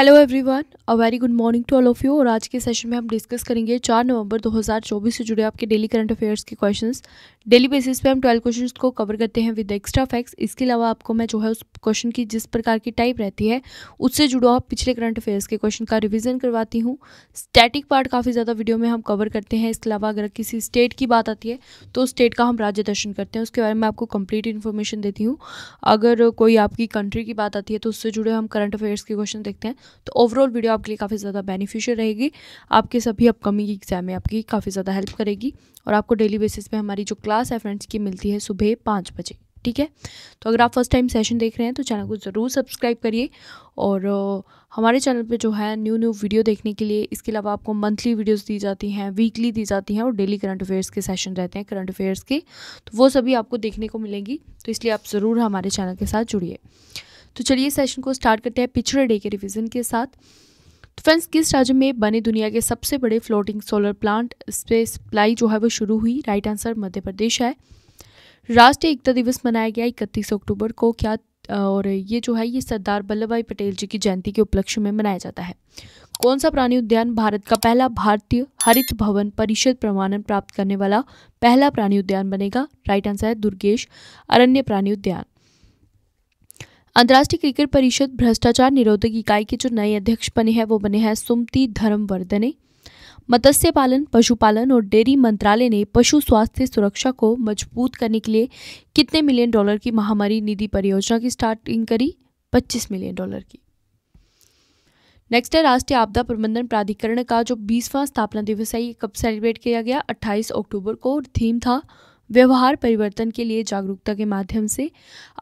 hello everyone a very good morning to all of you और आज के session में हम डिस्कस करेंगे चार नवंबर 2024 से जुड़े आपके डेली करंट अफेयर्स के क्वेश्चंस डेली बेसिस पे हम ट्वेल्व क्वेश्चंस को कवर करते हैं विद एक्स्ट्रा फैक्ट्स इसके अलावा आपको मैं जो है उस क्वेश्चन की जिस प्रकार की टाइप रहती है उससे जुड़ो आप पिछले करंट अफेयर्स के क्वेश्चन का रिविजन करवाती हूँ स्टैटिक पार्ट काफ़ी ज़्यादा वीडियो में हम कवर करते हैं इसके अलावा अगर किसी स्टेट की बात आती है तो स्टेट का हम राज्य दर्शन करते हैं उसके बारे में आपको कंप्लीट इन्फॉर्मेशन देती हूँ अगर कोई आपकी कंट्री की बात आती है तो उससे जुड़े हम करंट अफेयर्स के क्वेश्चन देखते हैं तो ओवरऑल वीडियो आपके लिए काफ़ी ज़्यादा बेनिफिशियल रहेगी आपके सभी अपकमिंग एग्जाम में आपकी काफ़ी ज़्यादा हेल्प करेगी और आपको डेली बेसिस पे हमारी जो क्लास है फ्रेंड्स की मिलती है सुबह पाँच बजे ठीक है तो अगर आप फर्स्ट टाइम सेशन देख रहे हैं तो चैनल को ज़रूर सब्सक्राइब करिए और हमारे चैनल पे जो है न्यू न्यू वीडियो देखने के लिए इसके अलावा आपको मंथली वीडियोस दी जाती हैं वीकली दी जाती हैं और डेली करंट अफेयर्स के सेशन रहते हैं करंट अफेयर्स के तो वो सभी आपको देखने को मिलेंगी तो इसलिए आप ज़रूर हमारे चैनल के साथ जुड़िए तो चलिए सेशन को स्टार्ट करते हैं पिछड़े डे के रिविज़न के साथ तो फ्रेंड्स किस राज्य में बने दुनिया के सबसे बड़े floating solar plant space supply जो है वो शुरू हुई राइट आंसर मध्य प्रदेश है राष्ट्रीय एकता दिवस मनाया गया इकतीस अक्टूबर को क्या और ये जो है ये सरदार वल्लभ भाई पटेल जी की जयंती के उपलक्ष्य में मनाया जाता है कौन सा प्राणी उद्यान भारत का पहला भारतीय हरित भवन परिषद प्रमाणन प्राप्त करने वाला पहला प्राणी उद्यान बनेगा राइट आंसर है दुर्गेश अरण्य प्राणी उद्यान अंतर्राष्ट्रीय क्रिकेट परिषद भ्रष्टाचार निरोधक इकाई के जो नए अध्यक्ष बने हैं वो बने हैं सुमती धर्मवर्धने मत्स्य पालन पशुपालन और डेयरी मंत्रालय ने पशु स्वास्थ्य सुरक्षा को मजबूत करने के लिए कितने मिलियन डॉलर की महामारी निधि परियोजना की स्टार्टिंग करी 25 मिलियन डॉलर की नेक्स्ट है राष्ट्रीय आपदा प्रबंधन प्राधिकरण का जो बीसवां स्थापना दिवस है ये कब सेलिब्रेट किया गया 28 अक्टूबर को थीम था व्यवहार परिवर्तन के लिए जागरूकता के माध्यम से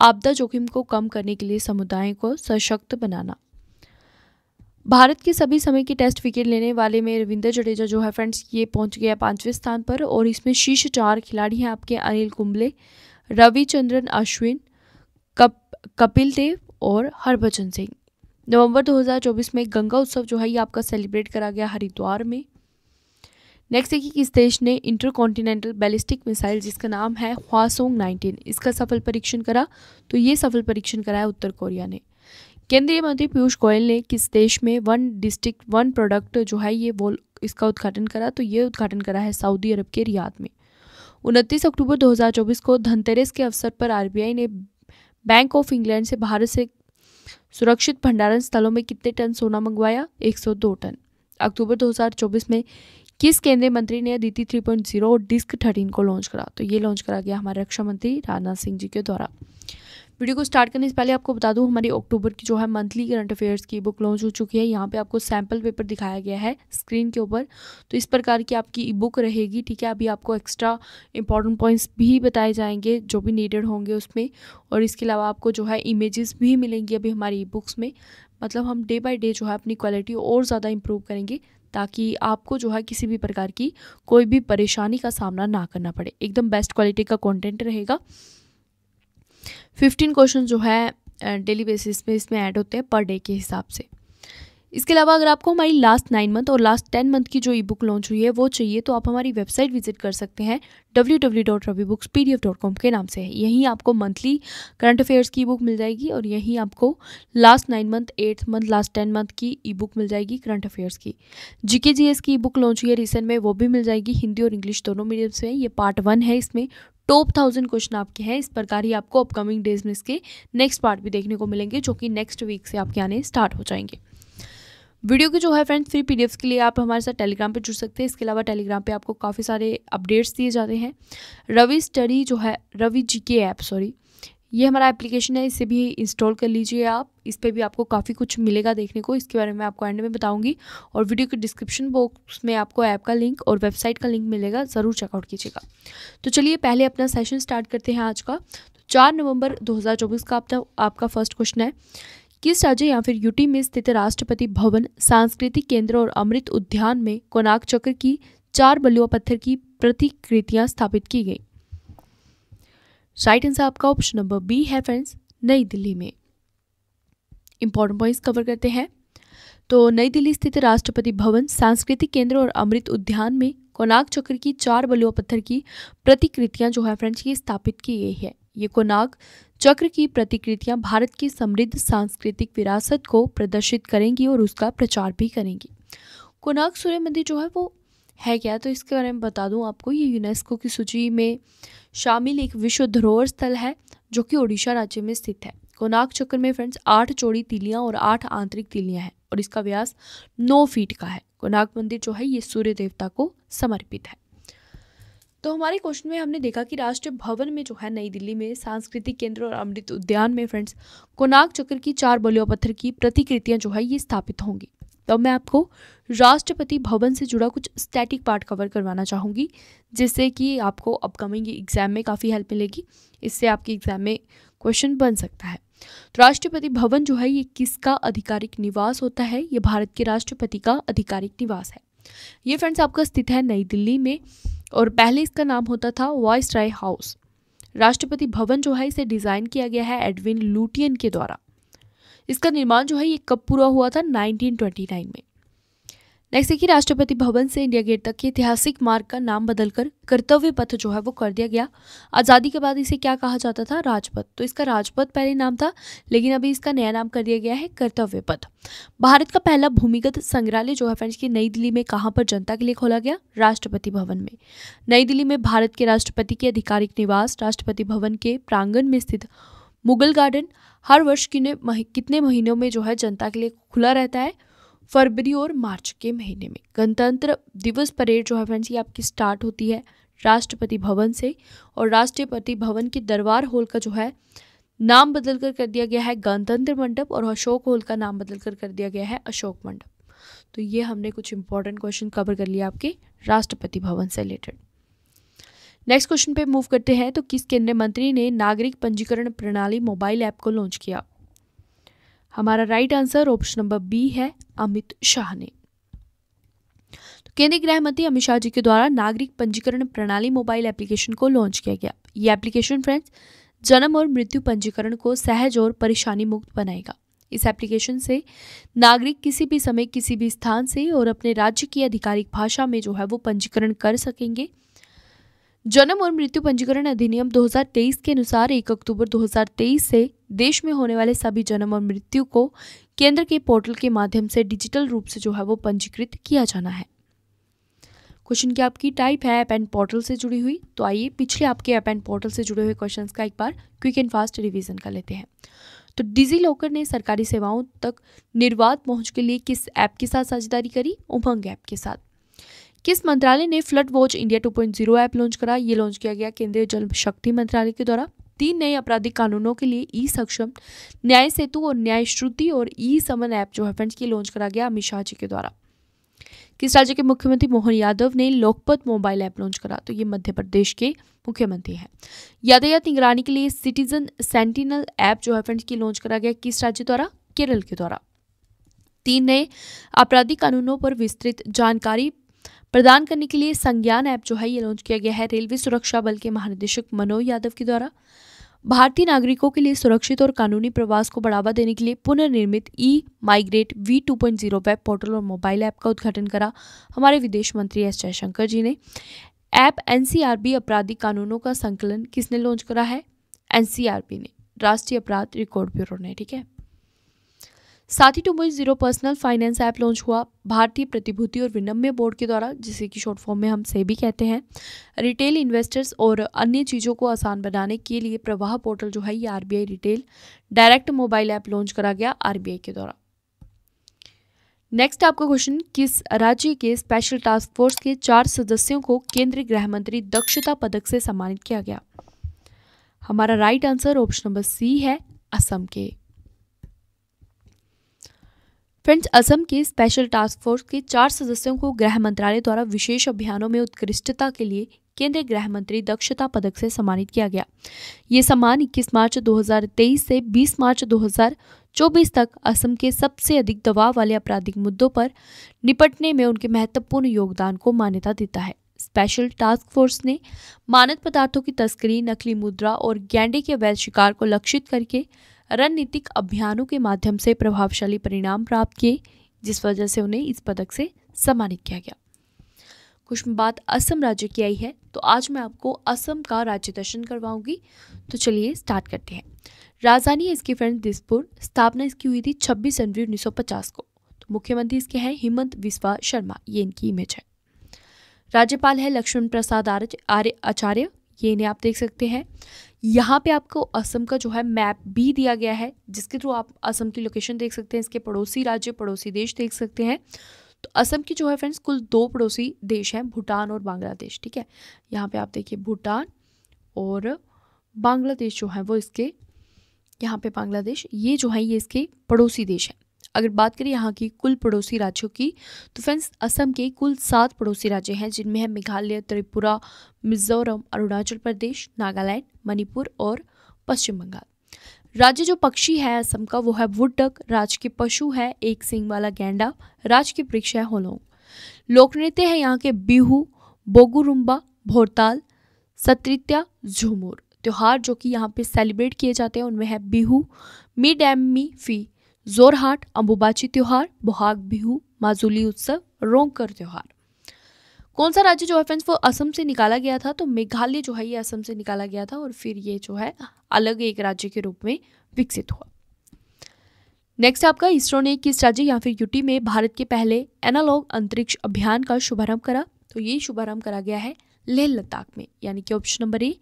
आपदा जोखिम को कम करने के लिए समुदाय को सशक्त बनाना भारत के सभी समय के टेस्ट विकेट लेने वाले में रविंदर जडेजा जो है फ्रेंड्स ये पहुंच गया पांचवें स्थान पर और इसमें शीर्ष चार खिलाड़ी हैं आपके अनिल कुंबले रविचंद्रन अश्विन कप कपिल देव और हरभजन सिंह नवंबर 2024 में गंगा उत्सव जो है ये आपका सेलिब्रेट करा गया हरिद्वार में नेक्स्ट देखिए किस देश ने इंटरकॉन्टिनेंटल बैलिस्टिक मिसाइल जिसका नाम है ह्वासोंग 19 इसका सफल परीक्षण करा तो ये सफल परीक्षण करा है उत्तर कोरिया ने केंद्रीय मंत्री पीयूष गोयल ने किस देश में वन डिस्ट्रिक्ट वन प्रोडक्ट जो है ये वो इसका उद्घाटन करा तो ये उद्घाटन करा है सऊदी अरब के रियाद में उनतीस अक्टूबर दो को धनतेरस के अवसर पर आर ने बैंक ऑफ इंग्लैंड से भारत से सुरक्षित भंडारण स्थलों में कितने टन सोना मंगवाया एक टन अक्टूबर 2024 में किस केंद्रीय मंत्री ने अदिति जीरो और डिस्क थर्टीन को लॉन्च करा तो ये लॉन्च करा गया हमारे रक्षा मंत्री राजनाथ सिंह जी के द्वारा वीडियो को स्टार्ट करने से पहले आपको बता दूं हमारी अक्टूबर की जो है मंथली करंट अफेयर्स की बुक लॉन्च हो चुकी है यहाँ पे आपको सैम्पल पेपर दिखाया गया है स्क्रीन के ऊपर तो इस प्रकार की आपकी ई बुक रहेगी ठीक है अभी आपको एक्स्ट्रा इंपॉर्टेंट पॉइंट्स भी बताए जाएंगे जो भी नीडेड होंगे उसमें और इसके अलावा आपको जो है इमेजेस भी मिलेंगी अभी हमारी ई बुक्स में मतलब हम डे बाई डे जो है अपनी क्वालिटी और ज़्यादा इंप्रूव करेंगे ताकि आपको जो है किसी भी प्रकार की कोई भी परेशानी का सामना ना करना पड़े एकदम बेस्ट क्वालिटी का कंटेंट रहेगा फिफ्टीन क्वेश्चन जो है डेली बेसिस पे इसमें ऐड होते हैं पर डे के हिसाब से इसके अलावा अगर आपको हमारी लास्ट नाइन मंथ और लास्ट टेन मंथ की जो ई बुक लॉन्च हुई है वो चाहिए तो आप हमारी वेबसाइट विजिट कर सकते हैं W W dot Ravi books P D F dot com के नाम से है यहीं आपको मंथली करंट अफेयर्स की बुक मिल जाएगी और यहीं आपको last nine month eighth month last ten month की ई बुक मिल जाएगी करंट अफेयर्स की जी के जी एस की ई बुक लॉन्च हुई है रिसेंट में वो भी मिल जाएगी हिंदी और इंग्लिश दोनों मीडियम से ये पार्ट वन है इसमें टॉप थाउजेंड क्वेश्चन आपके हैं इस प्रकार ही आपको अपकमिंग डेज में इसके नेक्स्ट पार्ट भी देखने को मिलेंगे जो कि नेक्स्ट वीक से आपके आने स्टार्ट हो जाएंगे वीडियो की जो है फ्रेंड्स फ्री पीडीएफ्स के लिए आप हमारे साथ टेलीग्राम पे जुड़ सकते हैं इसके अलावा टेलीग्राम पे आपको काफ़ी सारे अपडेट्स दिए जाते हैं रवि स्टडी जो है रवि जी के ऐप सॉरी ये हमारा एप्लीकेशन है इसे भी इंस्टॉल कर लीजिए आप इस पर भी आपको काफ़ी कुछ मिलेगा देखने को इसके बारे में आपको एंड में बताऊँगी और वीडियो के डिस्क्रिप्शन बॉक्स में आपको ऐप का लिंक और वेबसाइट का लिंक मिलेगा ज़रूर चेकआउट कीजिएगा तो चलिए पहले अपना सेशन स्टार्ट करते हैं आज का तो चार नवंबर 2024 का आपका आपका फर्स्ट क्वेश्चन है किस राज्य या फिर यूटी में स्थित राष्ट्रपति भवन सांस्कृतिक केंद्र और अमृत उद्यान में कोनाक चक्र की चार बलुआ पत्थर की प्रतिकृतियां स्थापित की गई राइट आंसर आपका ऑप्शन नंबर बी है फ्रेंड्स नई दिल्ली में इंपॉर्टेंट पॉइंट्स कवर करते हैं तो नई दिल्ली स्थित राष्ट्रपति भवन सांस्कृतिक केंद्र और अमृत उद्यान में कोनाक चक्र की चार बलुआ पत्थर की प्रतिकृतियां जो है फ्रेंड्स ये स्थापित की गई है ये कोनाक चक्र की प्रतिकृतियां भारत की समृद्ध सांस्कृतिक विरासत को प्रदर्शित करेंगी और उसका प्रचार भी करेंगी कोनार्क सूर्य मंदिर जो है वो है क्या तो इसके बारे में बता दूं आपको ये यूनेस्को की सूची में शामिल एक विश्व धरोहर स्थल है जो कि ओडिशा राज्य में स्थित है कोणार्क चक्र में फ्रेंड्स आठ चौड़ी तिलियाँ और आठ आंतरिक तिलियाँ हैं और इसका व्यास नौ फीट का है कोणार्क मंदिर जो है ये सूर्य देवता को समर्पित है तो हमारे क्वेश्चन में हमने देखा कि राष्ट्रीय भवन में जो है नई दिल्ली में सांस्कृतिक केंद्र और अमृत उद्यान में फ्रेंड्स कोनाक चक्र की चार बलुआ पत्थर की प्रतिकृतियां जो है ये स्थापित होंगी तो मैं आपको राष्ट्रपति भवन से जुड़ा कुछ स्टैटिक पार्ट कवर करवाना चाहूँगी जिससे कि आपको अपकमिंग एग्जाम में काफ़ी हेल्प मिलेगी इससे आपके एग्जाम में क्वेश्चन बन सकता है तो राष्ट्रपति भवन जो है ये किसका आधिकारिक निवास होता है ये भारत के राष्ट्रपति का आधिकारिक निवास है ये फ्रेंड्स आपका स्थित है नई दिल्ली में और पहले इसका नाम होता था वॉइस राय हाउस राष्ट्रपति भवन जो है इसे डिज़ाइन किया गया है एडविन लूटियन के द्वारा इसका निर्माण जो है ये कब पूरा हुआ था 1929 में नेक्स्ट देखिए राष्ट्रपति भवन से इंडिया गेट तक के ऐतिहासिक मार्ग का नाम बदलकर कर्तव्य पथ जो है वो कर दिया गया आज़ादी के बाद इसे क्या कहा जाता था राजपथ तो इसका राजपथ पहले नाम था लेकिन अभी इसका नया नाम कर दिया गया है कर्तव्य पथ भारत का पहला भूमिगत संग्रहालय जो है फ्रेंड्स की नई दिल्ली में कहाँ पर जनता के लिए खोला गया राष्ट्रपति भवन में नई दिल्ली में भारत के राष्ट्रपति के आधिकारिक निवास राष्ट्रपति भवन के प्रांगण में स्थित मुगल गार्डन हर वर्ष कितने महीनों में जो है जनता के लिए खुला रहता है फरवरी और मार्च के महीने में गणतंत्र दिवस परेड जो है फ्रेंड्स ये आपकी स्टार्ट होती है राष्ट्रपति भवन से और राष्ट्रपति भवन के दरबार हॉल का जो है नाम बदलकर कर दिया गया है गणतंत्र मंडप और अशोक हॉल का नाम बदलकर कर दिया गया है अशोक मंडप तो ये हमने कुछ इंपॉर्टेंट क्वेश्चन कवर कर लिया आपके राष्ट्रपति भवन से रिलेटेड नेक्स्ट क्वेश्चन पे मूव करते हैं तो किस केंद्रीय मंत्री ने नागरिक पंजीकरण प्रणाली मोबाइल ऐप को लॉन्च किया हमारा right answer option number B है अमित शाह ने तो केंद्रीय गृह मंत्री अमित शाह जी के द्वारा नागरिक पंजीकरण प्रणाली मोबाइल एप्लीकेशन को लॉन्च किया गया ये एप्लीकेशन फ्रेंड्स जन्म और मृत्यु पंजीकरण को सहज और परेशानी मुक्त बनाएगा इस एप्लीकेशन से नागरिक किसी भी समय किसी भी स्थान से और अपने राज्य की आधिकारिक भाषा में जो है वो पंजीकरण कर सकेंगे जन्म और मृत्यु पंजीकरण अधिनियम 2023 के अनुसार 1 अक्टूबर 2023 से देश में होने वाले सभी जन्म और मृत्यु को केंद्र के पोर्टल के माध्यम से डिजिटल रूप से जो है वो पंजीकृत किया जाना है क्वेश्चन की आपकी टाइप है ऐप एंड पोर्टल से जुड़ी हुई तो आइए पिछले आपके ऐप एंड पोर्टल से जुड़े हुए क्वेश्चन का एक बार क्विक एंड फास्ट रिविजन कर लेते हैं तो डिजी लॉकर ने सरकारी सेवाओं तक निर्वाध पहुंच के लिए किस ऐप के साथ साझेदारी करी उमंग ऐप के साथ किस मंत्रालय ने flood watch India 2.0 point app launch करा ये लॉन्च किया गया केंद्रीय जल शक्ति मंत्रालय के द्वारा तीन नए आपराधिक कानूनों के लिए ई सक्षम न्याय सेतु और न्याय श्रुति और ई समन ऐप जो है फ्रेंड्स की लॉन्च करा गया अमित शाह जी के द्वारा किस राज्य के मुख्यमंत्री मोहन यादव ने लोकपत मोबाइल ऐप लॉन्च करा तो ये मध्य प्रदेश के मुख्यमंत्री हैं यातायात निगरानी के लिए सिटीजन सेंटिनल ऐप जो है फ्रेंड्स की लॉन्च करा गया किस राज्य द्वारा केरल के द्वारा तीन नए आपराधिक कानूनों पर विस्तृत जानकारी प्रदान करने के लिए संज्ञान ऐप जो है ये लॉन्च किया गया है रेलवे सुरक्षा बल के महानिदेशक मनोज यादव के द्वारा भारतीय नागरिकों के लिए सुरक्षित और कानूनी प्रवास को बढ़ावा देने के लिए पुनर्निर्मित e migrate V two point zero oh web portal और मोबाइल ऐप का उद्घाटन करा हमारे विदेश मंत्री एस जयशंकर जी ने ऐप एनसीआरबी आपराधिक कानूनों का संकलन किसने लॉन्च करा है एनसीआरबी ने राष्ट्रीय अपराध रिकॉर्ड ब्यूरो ने ठीक है साथ ही टू मुई zero personal finance app launch हुआ भारतीय प्रतिभूति और विनम्य बोर्ड के द्वारा जिसे कि शॉर्ट फॉर्म में हम से भी कहते हैं रिटेल इन्वेस्टर्स और अन्य चीज़ों को आसान बनाने के लिए प्रवाह पोर्टल जो है ये R retail direct mobile app launch करा गया आर के द्वारा नेक्स्ट आपका क्वेश्चन किस राज्य के स्पेशल टास्क फोर्स के चार सदस्यों को केंद्रीय गृह मंत्री दक्षता पदक से सम्मानित किया गया हमारा right answer option number C है असम के फ्रेंड्स असम के स्पेशल टास्क फोर्स के चार सदस्यों को गृह मंत्रालय द्वारा विशेष अभियानों में उत्कृष्टता के लिए केंद्रीय गृह मंत्री दक्षता पदक से सम्मानित किया गया ये सम्मान 21 मार्च 2023 से 20 मार्च 2024 तक असम के सबसे अधिक दबाव वाले आपराधिक मुद्दों पर निपटने में उनके महत्वपूर्ण योगदान को मान्यता देता है स्पेशल टास्क फोर्स ने मानद पदार्थों की तस्करी नकली मुद्रा और गैंडे के अवैध शिकार को लक्षित करके रणनीतिक अभियानों के माध्यम से प्रभावशाली परिणाम प्राप्त किए जिस वजह से उन्हें इस पदक से सम्मानित किया गया कुछ बात असम राज्य की आई है तो आज मैं आपको असम का राज्य दर्शन करवाऊंगी तो चलिए स्टार्ट करते हैं राजधानी इसकी फ्रेंड दिसपुर स्थापना इसकी हुई थी 26 जनवरी 1950 को तो मुख्यमंत्री इसके हैं हेमंत विश्वा शर्मा ये इनकी इमेज है राज्यपाल है लक्ष्मण प्रसाद आर्य आचार्य ये इन्हें आप देख सकते हैं यहाँ पे आपको असम का जो है मैप भी दिया गया है जिसके थ्रू आप असम की लोकेशन देख सकते हैं इसके पड़ोसी राज्य पड़ोसी देश देख सकते हैं तो असम की जो है फ्रेंड्स कुल दो पड़ोसी देश हैं भूटान और बांग्लादेश ठीक है यहाँ पे आप देखिए भूटान और बांग्लादेश जो है वो इसके यहाँ पे बांग्लादेश ये जो है ये इसके पड़ोसी देश हैं अगर बात करें यहाँ की कुल पड़ोसी राज्यों की तो फ्रेंड्स असम के कुल सात पड़ोसी राज्य हैं जिनमें है मेघालय त्रिपुरा मिजोरम अरुणाचल प्रदेश नागालैंड मणिपुर और पश्चिम बंगाल राज्य जो पक्षी है असम का वो है वुड डक राज्य के पशु है एक सिंह वाला गेंडा राज्य के वृक्ष है होलोंग लोक नृत्य है यहाँ के बिहू बोगुरुम्बा भोरताल सत्रित्या झुमुर त्यौहार जो कि यहाँ पे सेलिब्रेट किए जाते हैं उनमें है बिहू मी डैम मी फी जोरहाट अम्बुबाची त्यौहार बोहाग बिहू माजुली उत्सव रोंगकर त्यौहार कौन सा राज्य जो है फ्रेंड्स वो असम से निकाला गया था तो मेघालय जो है ये असम से निकाला गया था और फिर ये जो है अलग एक राज्य के रूप में विकसित हुआ नेक्स्ट आपका इसरो ने किस राज्य या फिर यूटी में भारत के पहले एनालॉग अंतरिक्ष अभियान का शुभारंभ करा तो ये शुभारंभ करा गया है लेह लद्दाख में यानी कि option number A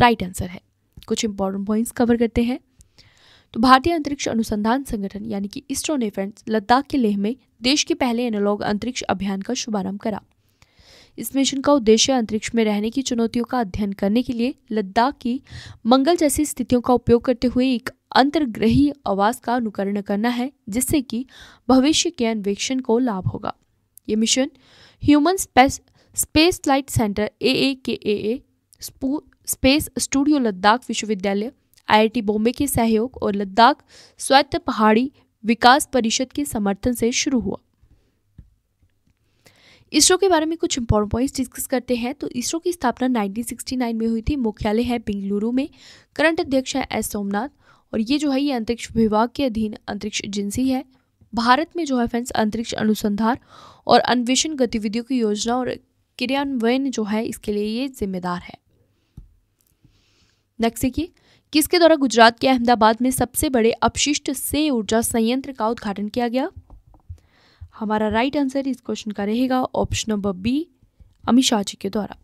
right answer है कुछ इंपॉर्टेंट पॉइंट्स कवर करते हैं तो भारतीय अंतरिक्ष अनुसंधान संगठन यानी कि इसरो ने फ्रेंड्स लद्दाख के लेह में देश के पहले एनालॉग अंतरिक्ष अभियान का शुभारंभ करा इस मिशन का उद्देश्य अंतरिक्ष में रहने की चुनौतियों का अध्ययन करने के लिए लद्दाख की मंगल जैसी स्थितियों का उपयोग करते हुए एक अंतर्ग्रही आवास का अनुकरण करना है जिससे कि भविष्य के अन्वेषण को लाभ होगा ये mission human space space light centre ए ए के ए ए स्पेस स्टूडियो लद्दाख विश्वविद्यालय आईआईटी बॉम्बे के सहयोग और लद्दाख स्वायत्त पहाड़ी विकास परिषद के समर्थन से शुरू हुआ इसरो के बारे में कुछ इंपॉर्टेंट पॉइंट्स डिस्कस करते हैं तो इसरो की स्थापना 1969 में हुई थी मुख्यालय है बेंगलुरु में करंट अध्यक्ष है एस सोमनाथ और ये जो है ये अंतरिक्ष विभाग के अधीन अंतरिक्ष एजेंसी है भारत में जो है फ्रेंड्स अंतरिक्ष अनुसंधान और अन्वेषण गतिविधियों की योजना और क्रियान्वयन जो है इसके लिए ये जिम्मेदार है नेक्स्ट देखिए किसके द्वारा गुजरात के अहमदाबाद में सबसे बड़े अपशिष्ट से ऊर्जा संयंत्र का उद्घाटन किया गया हमारा राइट आंसर इस क्वेश्चन का रहेगा option number B Amit Shah ji के द्वारा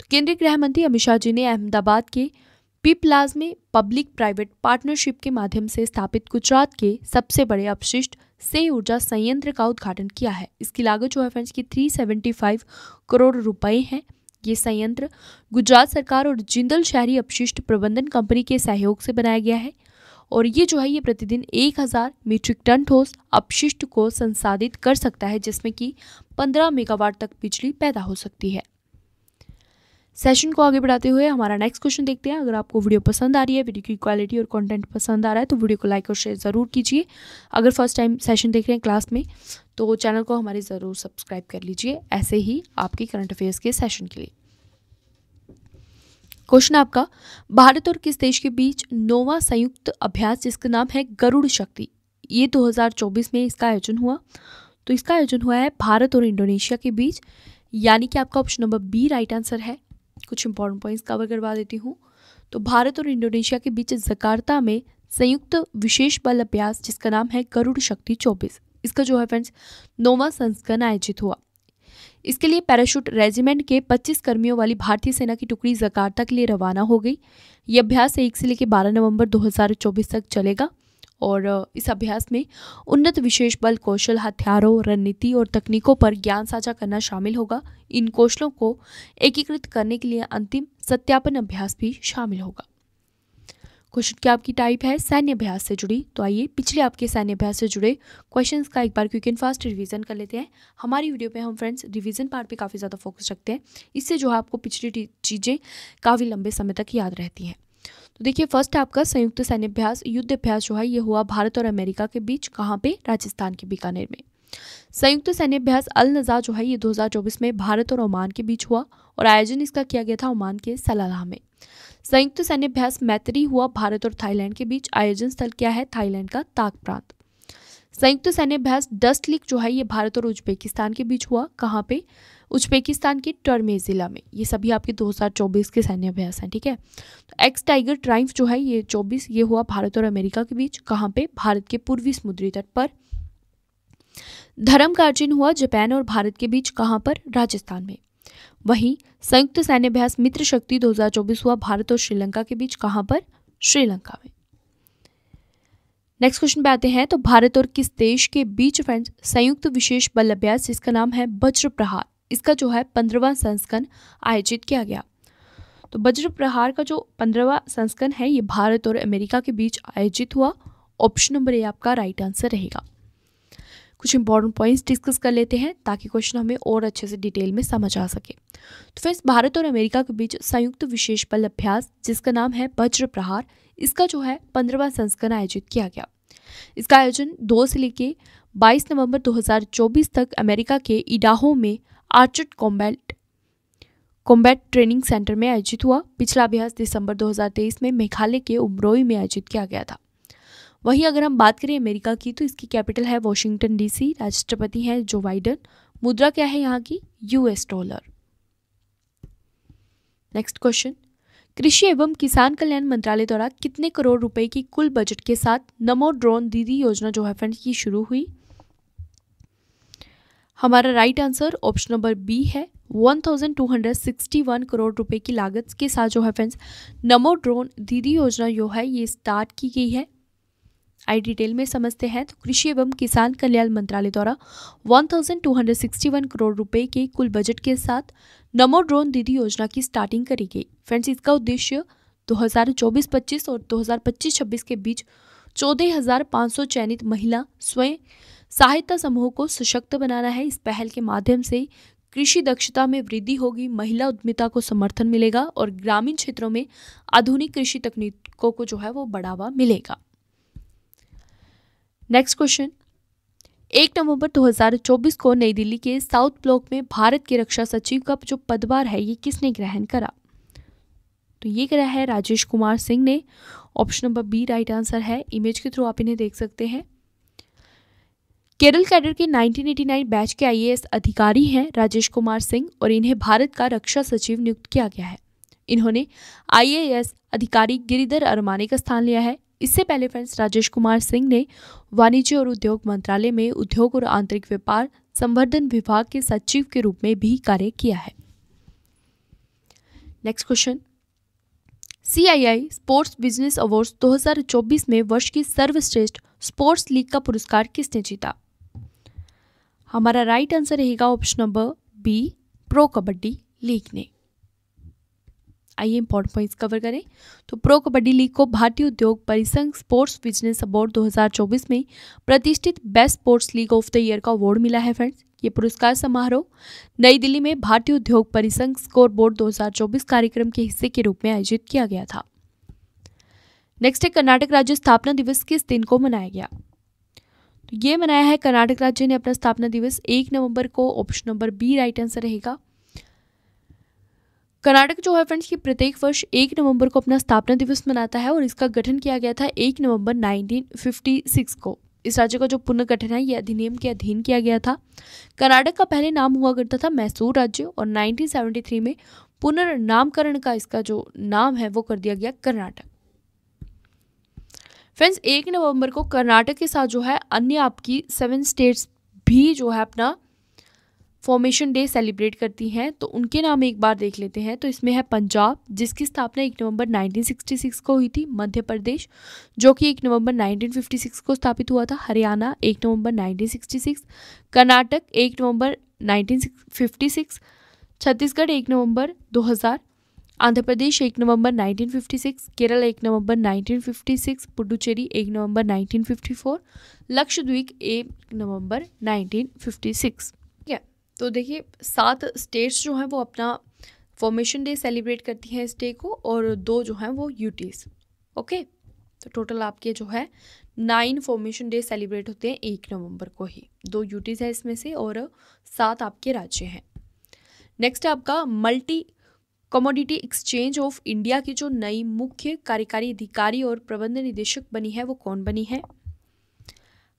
तो केंद्रीय गृह मंत्री अमित शाह जी ने अहमदाबाद के पीपलाज में पब्लिक प्राइवेट पार्टनरशिप के माध्यम से स्थापित गुजरात के सबसे बड़े अपशिष्ट से ऊर्जा संयंत्र का उद्घाटन किया है इसकी लागत जो है फ्रेंड्स की 375 करोड़ रुपए हैं ये संयंत्र गुजरात सरकार और जिंदल शहरी अपशिष्ट प्रबंधन कंपनी के सहयोग से बनाया गया है और ये जो है ये प्रतिदिन 1000 मीट्रिक टन ठोस अपशिष्ट को संसाधित कर सकता है जिसमें कि 15 मेगावाट तक बिजली पैदा हो सकती है सेशन को आगे बढ़ाते हुए हमारा नेक्स्ट क्वेश्चन देखते हैं अगर आपको वीडियो पसंद आ रही है वीडियो की क्वालिटी और कंटेंट पसंद आ रहा है तो वीडियो को लाइक और शेयर ज़रूर कीजिए अगर फर्स्ट टाइम सेशन देख रहे हैं क्लास में तो चैनल को हमारे ज़रूर सब्सक्राइब कर लीजिए ऐसे ही आपकी करंट अफेयर्स के सेशन के लिए क्वेश्चन आपका भारत और किस देश के बीच नोवा संयुक्त अभ्यास जिसका नाम है गरुड़ शक्ति ये 2024 में इसका आयोजन हुआ तो इसका आयोजन हुआ है भारत और इंडोनेशिया के बीच यानी कि आपका option number B right answer है कुछ इंपॉर्टेंट पॉइंट्स कवर करवा देती हूँ तो भारत और इंडोनेशिया के बीच जकार्ता में संयुक्त विशेष बल अभ्यास जिसका नाम है गरुड़ शक्ति चौबीस इसका जो है फ्रेंड्स नोवा संस्करण आयोजित हुआ इसके लिए पैराशूट रेजिमेंट के 25 कर्मियों वाली भारतीय सेना की टुकड़ी जकार्ता के लिए रवाना हो गई ये अभ्यास एक से लेकर 12 नवंबर 2024 तक चलेगा और इस अभ्यास में उन्नत विशेष बल कौशल हथियारों रणनीति और तकनीकों पर ज्ञान साझा करना शामिल होगा इन कौशलों को एकीकृत करने के लिए अंतिम सत्यापन अभ्यास भी शामिल होगा क्वेश्चन क्या आपकी टाइप है सैन्य अभ्यास से जुड़ी तो आइए पिछले आपके सैन्य अभ्यास से जुड़े क्वेश्चंस का एक बार क्विक एंड फास्ट रिवीजन कर लेते हैं हमारी वीडियो पे हम फ्रेंड्स रिवीजन पार्ट पे काफ़ी ज़्यादा फोकस रखते हैं इससे जो है आपको पिछली चीज़ें काफ़ी लंबे समय तक याद रहती हैं तो देखिए फर्स्ट आपका संयुक्त सैन्य अभ्यास युद्ध अभ्यास जो है ये हुआ भारत और अमेरिका के बीच कहाँ पर राजस्थान के बीकानेर में संयुक्त सैन्य अभ्यास अल नज़ा जो है ये दो में भारत और ओमान के बीच हुआ और आयोजन इसका किया गया था ओमान के सलाह में संयुक्त सैन्य अभ्यास मैत्री हुआ भारत और थाईलैंड के बीच आयोजन स्थल क्या है थाईलैंड का ताक प्रांत संयुक्त सैन्य अभ्यास डस्ट लीक जो है ये भारत और उज्बेकिस्तान के बीच हुआ कहाँ पे उज्बेकिस्तान के टर्मे ज़िला में ये सभी आपके 2024 के सैन्य अभ्यास हैं ठीक है तो एक्स टाइगर ट्राइम्फ जो है ये 24 ये हुआ भारत और अमेरिका के बीच कहाँ पे भारत के पूर्वी समुद्री तट पर धर्म का अर्जन हुआ जापान और भारत के बीच कहाँ पर राजस्थान में वहीं संयुक्त सैन्यभ्यास मित्र शक्ति 2024 हुआ भारत और श्रीलंका के बीच कहां पर श्रीलंका में नेक्स्ट क्वेश्चन पे आते हैं तो भारत और किस देश के बीच फ्रेंड्स संयुक्त विशेष बल अभ्यास जिसका नाम है वज्र प्रहार इसका जो है पंद्रवा संस्करण आयोजित किया गया तो वज्र प्रहार का जो पंद्रवा संस्करण है ये भारत और अमेरिका के बीच आयोजित हुआ ऑप्शन नंबर ए आपका राइट आंसर रहेगा कुछ इंपॉर्टेंट पॉइंट्स डिस्कस कर लेते हैं ताकि क्वेश्चन हमें और अच्छे से डिटेल में समझ आ सके तो फ्रेंड्स भारत और अमेरिका के बीच संयुक्त विशेष बल अभ्यास जिसका नाम है वज्र प्रहार इसका जो है पंद्रहवा संस्करण आयोजित किया गया इसका आयोजन दो से लेके बाईस नवंबर दो तक अमेरिका के इडाहो में orchard combat combat training centre में आयोजित हुआ पिछला अभ्यास दिसंबर 2023 में मेघालय के उमरोई में आयोजित किया गया था वहीं अगर हम बात करें अमेरिका की तो इसकी कैपिटल है वॉशिंगटन डीसी राष्ट्रपति हैं जो बाइडन मुद्रा क्या है यहाँ की यूएस डॉलर नेक्स्ट क्वेश्चन कृषि एवं किसान कल्याण मंत्रालय द्वारा कितने करोड़ रुपए की कुल बजट के साथ नमो ड्रोन दीदी योजना जो है फ्रेंड्स की शुरू हुई हमारा right answer option number B है 1261 करोड़ रुपए की लागत के साथ जो है फ्रेंड्स नमो ड्रोन दीदी योजना जो है ये स्टार्ट की गई है आई डिटेल में समझते हैं तो कृषि एवं किसान कल्याण मंत्रालय द्वारा 1261 करोड़ रुपए के कुल बजट के साथ नमो ड्रोन दीदी योजना की स्टार्टिंग करी गई फ्रेंड्स इसका उद्देश्य 2024-25 और 2025-26 के बीच चौदह चयनित महिला स्वयं सहायता समूह को सशक्त बनाना है इस पहल के माध्यम से कृषि दक्षता में वृद्धि होगी महिला उद्यमिता को समर्थन मिलेगा और ग्रामीण क्षेत्रों में आधुनिक कृषि तकनीकों को जो है वो बढ़ावा मिलेगा नेक्स्ट क्वेश्चन एक नवंबर 2024 को नई दिल्ली के साउथ ब्लॉक में भारत के रक्षा सचिव का जो पदभार है ये किसने ग्रहण करा तो ये करा है राजेश कुमार सिंह ने option number B right answer है इमेज के थ्रू आप इन्हें देख सकते हैं केरल कैडर के 1989 बैच के आईएएस अधिकारी हैं राजेश कुमार सिंह और इन्हें भारत का रक्षा सचिव नियुक्त किया गया है इन्होंने आईएएस अधिकारी गिरिधर अरमाने का स्थान लिया है इससे पहले फ्रेंड्स राजेश कुमार सिंह ने वाणिज्य और उद्योग मंत्रालय में उद्योग और आंतरिक व्यापार संवर्धन विभाग के सचिव के रूप में भी कार्य किया है next question CII sports business awards 2024 में वर्ष की सर्वश्रेष्ठ स्पोर्ट्स लीग का पुरस्कार किसने जीता हमारा राइट आंसर रहेगा option number B pro Kabaddi league ने आइए इंपॉर्टेंट पॉइंट्स कवर करें तो प्रो कबड्डी लीग को भारतीय उद्योग परिसंघ स्पोर्ट्स बिजनेस अवार्ड 2024 में प्रतिष्ठित best sports league of the year का अवार्ड मिला है फ्रेंड्स ये पुरस्कार समारोह नई दिल्ली में भारतीय उद्योग परिसंघ स्कोर बोर्ड दो कार्यक्रम के हिस्से के रूप में आयोजित किया गया था नेक्स्ट है कर्नाटक राज्य स्थापना दिवस किस दिन को मनाया गया तो ये मनाया है कर्नाटक राज्य ने अपना स्थापना दिवस एक नवंबर को option number B right answer रहेगा कर्नाटक जो है फ्रेंड्स की प्रत्येक वर्ष एक नवंबर को अपना स्थापना दिवस मनाता है और इसका गठन किया गया था एक नवंबर 1956 को इस राज्य का जो पुनर्गठन है ये अधिनियम के अधीन किया गया था कर्नाटक का पहले नाम हुआ करता था मैसूर राज्य और 1973 में पुनर्नामकरण का इसका जो नाम है वो कर दिया गया कर्नाटक फ्रेंड्स एक नवंबर को कर्नाटक के साथ जो है अन्य आपकी सेवन स्टेट्स भी जो है अपना फॉर्मेशन डे सेलिब्रेट करती हैं तो उनके नाम एक बार देख लेते हैं तो इसमें है पंजाब जिसकी स्थापना एक नवंबर 1966 को हुई थी मध्य प्रदेश जो कि एक नवंबर 1956 को स्थापित हुआ था हरियाणा एक नवंबर 1966 कर्नाटक एक नवंबर 1956 छत्तीसगढ़ एक नवंबर 2000 आंध्र प्रदेश एक नवंबर 1956 केरल एक नवंबर 1956 पुडुचेरी एक नवंबर 1954 लक्षद्वीप एक नवंबर 1956 तो देखिए सात स्टेट्स जो हैं वो अपना फॉर्मेशन डे सेलिब्रेट करती हैं इस डे को और दो जो हैं वो यूटीज ओके तो टोटल आपके जो है नाइन फॉर्मेशन डे सेलिब्रेट होते हैं एक नवंबर को ही दो यूटीज़ हैं इसमें से और सात आपके राज्य हैं नेक्स्ट है आपका multi commodity exchange of India की जो नई मुख्य कार्यकारी अधिकारी और प्रबंध निदेशक बनी है वो कौन बनी है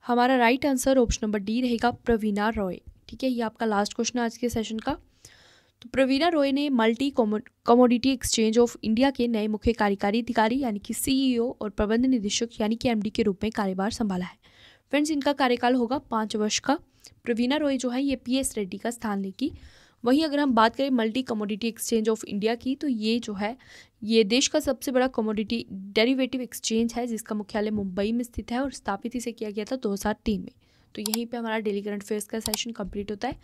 हमारा right answer option number D रहेगा प्रवीणा रॉय ठीक है ये आपका लास्ट क्वेश्चन आज के सेशन का तो प्रवीणा रॉय ने multi commodity exchange of India के नए मुख्य कार्यकारी अधिकारी यानी कि सीईओ e और प्रबंध निदेशक यानी कि एमडी के रूप में कार्यभार संभाला है फ्रेंड्स इनका कार्यकाल होगा पाँच वर्ष का प्रवीणा रॉय जो है ये पी एस रेड्डी का स्थान लेगी वहीं अगर हम बात करें multi commodity exchange of India की तो ये जो है ये देश का सबसे बड़ा कमोडिटी डेरिवेटिव एक्सचेंज है जिसका मुख्यालय मुंबई में स्थित है और स्थापित इसे किया गया था 2003 में तो यहीं पे हमारा डेली करंट अफेयर्स का सेशन कंप्लीट होता है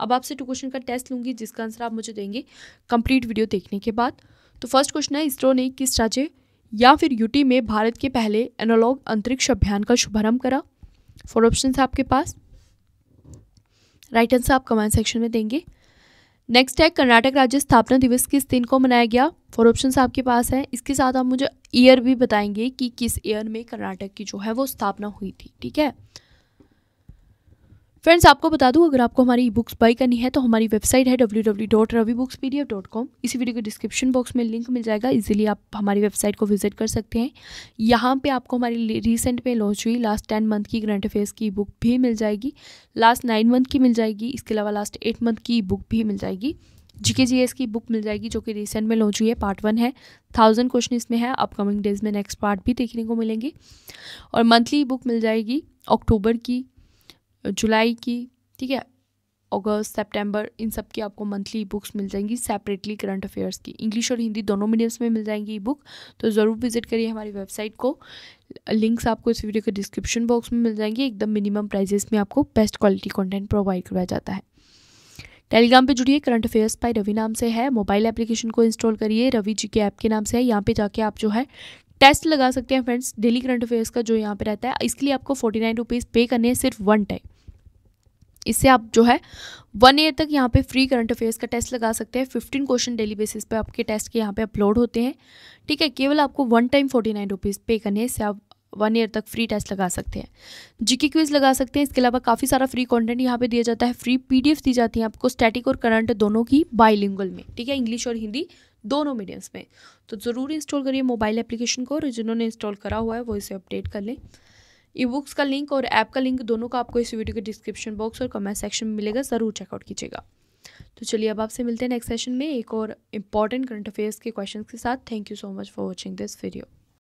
अब आपसे टू क्वेश्चन का टेस्ट लूँगी जिसका आंसर आप मुझे देंगे कंप्लीट वीडियो देखने के बाद तो फर्स्ट क्वेश्चन है इसरो ने किस राज्य या फिर यूटी में भारत के पहले एनोलॉग अंतरिक्ष अभियान का शुभारंभ करा फोर ऑप्शन है आपके पास राइट आंसर आप कमेंट सेक्शन में देंगे नेक्स्ट है कर्नाटक राज्य स्थापना दिवस किस दिन को मनाया गया फोर ऑप्शन आपके पास है इसके साथ आप मुझे ईयर भी बताएंगे कि किस ईयर में कर्नाटक की जो है वो स्थापना हुई थी ठीक है फ्रेंड्स आपको बता दूं अगर आपको हमारी ई बुक्स बाई करनी है तो हमारी वेबसाइट है W W dot Ravi books P dot com इसी वीडियो के डिस्क्रिप्शन बॉक्स में लिंक मिल जाएगा इजीली आप हमारी वेबसाइट को विजिट कर सकते हैं यहाँ पे आपको हमारी रिसेंट में लॉन्च हुई लास्ट टेन मंथ की करंट अफेयर्स की बुक भी मिल जाएगी लास्ट नाइन मंथ की मिल जाएगी इसके अलावा लास्ट एट मंथ की बुक भी मिल जाएगी जीके जीएस की बुक मिल जाएगी जो कि रिसेंट में लॉन्च हुई है पार्ट वन है थाउजेंड क्वेश्चन इसमें है अपकमिंग डेज में नेक्स्ट पार्ट भी देखने को मिलेंगे और मंथली बुक मिल जाएगी अक्टूबर की जुलाई की ठीक है अगस्त सितंबर इन सब की आपको मंथली बुक्स मिल जाएंगी सेपरेटली करंट अफेयर्स की इंग्लिश और हिंदी दोनों मीडियम्स में मिल जाएंगी ई बुक तो ज़रूर विजिट करिए हमारी वेबसाइट को लिंक्स आपको इस वीडियो के डिस्क्रिप्शन बॉक्स में मिल जाएंगे एकदम मिनिमम प्राइजेस में आपको बेस्ट क्वालिटी कंटेंट प्रोवाइड करवाया जाता है टेलीग्राम पे जुड़िए करंट अफेयर्स बाय रवि नाम से है मोबाइल एप्लीकेशन को इंस्टॉल करिए रवि जी के ऐप के नाम से है यहाँ पे जाके आप जो है टेस्ट लगा सकते हैं फ्रेंड्स डेली करंट अफेयर्स का जो यहाँ पे रहता है इसके लिए आपको फोर्टी नाइन रुपीज़ पे करने हैं सिर्फ वन टाइम इससे आप जो है वन ईयर तक यहाँ पे फ्री करंट अफेयर्स का टेस्ट लगा सकते हैं फिफ्टीन क्वेश्चन डेली बेसिस पे आपके टेस्ट के यहाँ पे अपलोड होते हैं ठीक है केवल आपको one time forty nine rupees pay करने इससे आप वन ईयर तक फ्री टेस्ट लगा सकते हैं जीके क्विज लगा सकते हैं इसके अलावा काफ़ी सारा फ्री कंटेंट यहाँ पे दिया जाता है फ्री पी दी जाती है आपको स्टैटिक और करंट दोनों की बाईलिंगल में ठीक है इंग्लिश और हिंदी दोनों मीडियम्स में तो ज़रूर इंस्टॉल करिए मोबाइल एप्लीकेशन को और जिन्होंने इंस्टॉल करा हुआ है वो इसे अपडेट कर लें ई बुक्स का लिंक और ऐप का लिंक दोनों का आपको इस वीडियो के डिस्क्रिप्शन बॉक्स और कमेंट सेक्शन में मिलेगा ज़रूर चेकआउट कीजिएगा तो चलिए अब आपसे मिलते हैं नेक्स्ट सेशन में एक और इंपॉर्टेंट करंट अफेयर्स के क्वेश्चन के साथ thank you so much for watching this video